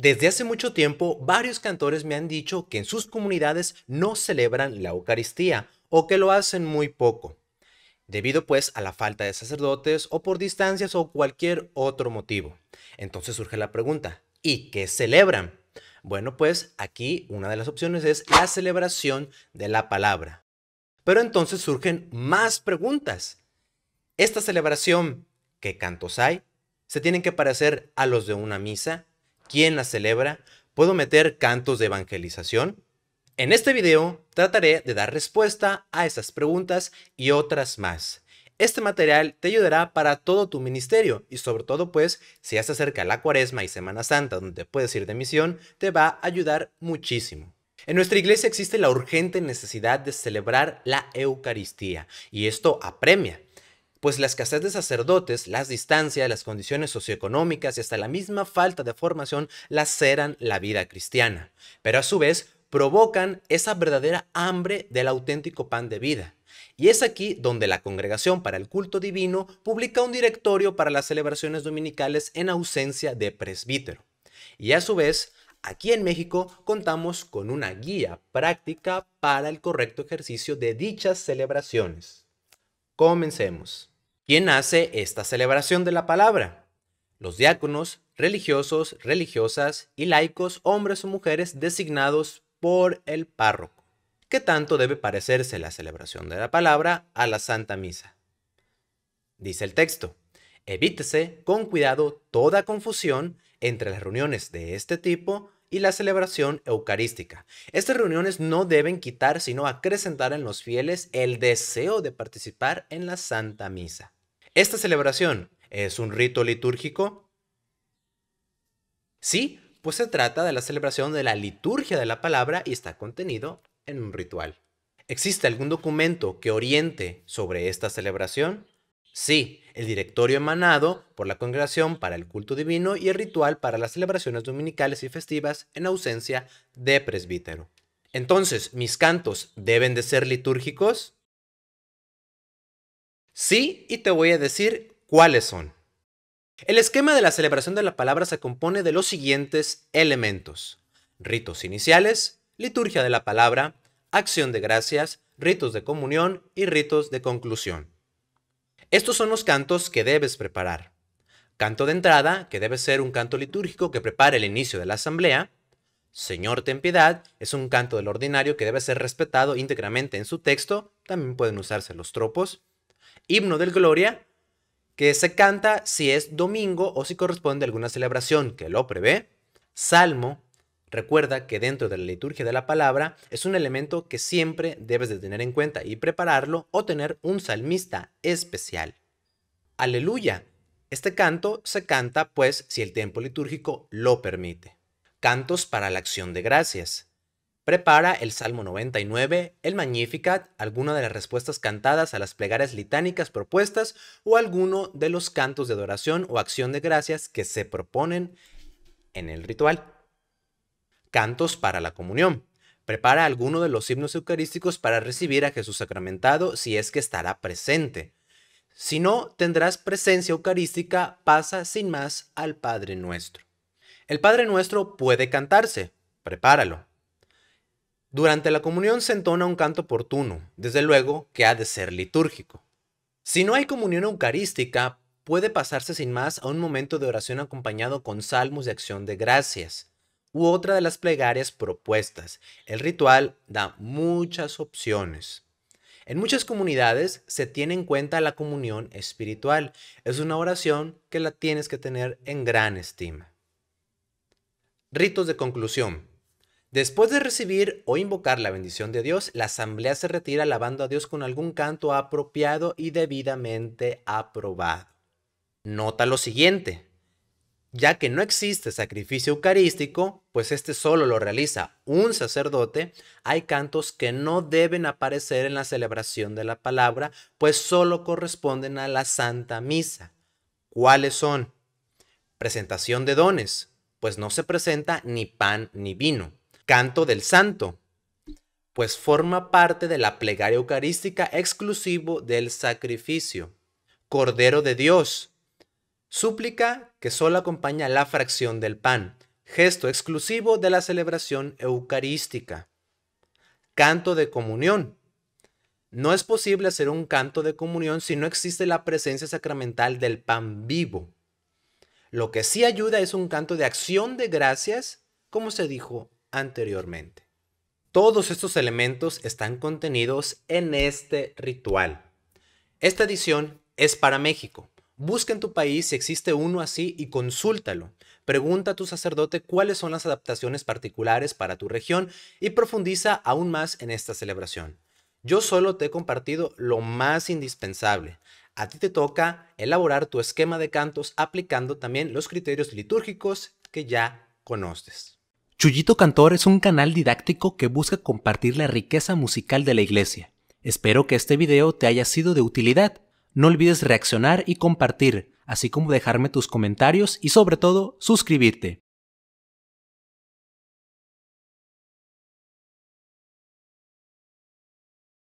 Desde hace mucho tiempo, varios cantores me han dicho que en sus comunidades no celebran la Eucaristía o que lo hacen muy poco, debido pues a la falta de sacerdotes o por distancias o cualquier otro motivo. Entonces surge la pregunta, ¿y qué celebran? Bueno, pues aquí una de las opciones es la celebración de la palabra. Pero entonces surgen más preguntas. ¿Esta celebración, qué cantos hay? ¿Se tienen que parecer a los de una misa? quién la celebra, puedo meter cantos de evangelización. En este video trataré de dar respuesta a esas preguntas y otras más. Este material te ayudará para todo tu ministerio y sobre todo pues si ya se acerca la cuaresma y Semana Santa donde puedes ir de misión, te va a ayudar muchísimo. En nuestra iglesia existe la urgente necesidad de celebrar la Eucaristía y esto apremia pues la escasez de sacerdotes, las distancias, las condiciones socioeconómicas y hasta la misma falta de formación laceran la vida cristiana, pero a su vez provocan esa verdadera hambre del auténtico pan de vida. Y es aquí donde la Congregación para el Culto Divino publica un directorio para las celebraciones dominicales en ausencia de presbítero. Y a su vez, Aquí en México contamos con una guía práctica para el correcto ejercicio de dichas celebraciones. Comencemos. ¿Quién hace esta celebración de la palabra? Los diáconos, religiosos, religiosas y laicos, hombres o mujeres designados por el párroco. ¿Qué tanto debe parecerse la celebración de la palabra a la Santa Misa? Dice el texto, evítese con cuidado toda confusión entre las reuniones de este tipo y la celebración eucarística. Estas reuniones no deben quitar, sino acrecentar en los fieles el deseo de participar en la Santa Misa. Esta celebración es un rito litúrgico. Sí, pues se trata de la celebración de la liturgia de la palabra y está contenido en un ritual. ¿Existe algún documento que oriente sobre esta celebración? Sí, el directorio emanado por la congregación para el culto divino y el ritual para las celebraciones dominicales y festivas en ausencia de presbítero. Entonces, ¿mis cantos deben de ser litúrgicos? Sí, y te voy a decir cuáles son. El esquema de la celebración de la palabra se compone de los siguientes elementos. Ritos iniciales, liturgia de la palabra, acción de gracias, ritos de comunión y ritos de conclusión. Estos son los cantos que debes preparar. Canto de entrada, que debe ser un canto litúrgico que prepare el inicio de la asamblea. Señor, ten piedad, es un canto del ordinario que debe ser respetado íntegramente en su texto, también pueden usarse los tropos. Himno del Gloria, que se canta si es domingo o si corresponde a alguna celebración que lo prevé. Salmo, Recuerda que dentro de la liturgia de la palabra es un elemento que siempre debes de tener en cuenta y prepararlo o tener un salmista especial. Aleluya. Este canto se canta pues si el tiempo litúrgico lo permite. Cantos para la acción de gracias. Prepara el Salmo 99, el Magnificat, alguna de las respuestas cantadas a las plegarias litánicas propuestas o alguno de los cantos de adoración o acción de gracias que se proponen en el ritual cantos para la comunión. Prepara alguno de los himnos eucarísticos para recibir a Jesús sacramentado si es que estará presente. Si no tendrás presencia eucarística, pasa sin más al Padre Nuestro. El Padre Nuestro puede cantarse, prepáralo. Durante la comunión se entona un canto oportuno, desde luego que ha de ser litúrgico. Si no hay comunión eucarística, puede pasarse sin más a un momento de oración acompañado con salmos de acción de gracias u otra de las plegarias propuestas. El ritual da muchas opciones. En muchas comunidades se tiene en cuenta la comunión espiritual. Es una oración que la tienes que tener en gran estima. Ritos de conclusión. Después de recibir o invocar la bendición de Dios, la asamblea se retira alabando a Dios con algún canto apropiado y debidamente aprobado. Nota lo siguiente ya que no existe sacrificio eucarístico, pues este solo lo realiza un sacerdote, hay cantos que no deben aparecer en la celebración de la palabra, pues solo corresponden a la Santa Misa. ¿Cuáles son? Presentación de dones, pues no se presenta ni pan ni vino. Canto del santo, pues forma parte de la plegaria eucarística exclusivo del sacrificio. Cordero de Dios, Súplica que solo acompaña la fracción del pan, gesto exclusivo de la celebración eucarística. Canto de comunión. No es posible hacer un canto de comunión si no existe la presencia sacramental del pan vivo. Lo que sí ayuda es un canto de acción de gracias, como se dijo anteriormente. Todos estos elementos están contenidos en este ritual. Esta edición es para México. Busca en tu país si existe uno así y consúltalo. Pregunta a tu sacerdote cuáles son las adaptaciones particulares para tu región y profundiza aún más en esta celebración. Yo solo te he compartido lo más indispensable. A ti te toca elaborar tu esquema de cantos aplicando también los criterios litúrgicos que ya conoces. Chullito Cantor es un canal didáctico que busca compartir la riqueza musical de la iglesia. Espero que este video te haya sido de utilidad no olvides reaccionar y compartir, así como dejarme tus comentarios y sobre todo suscribirte.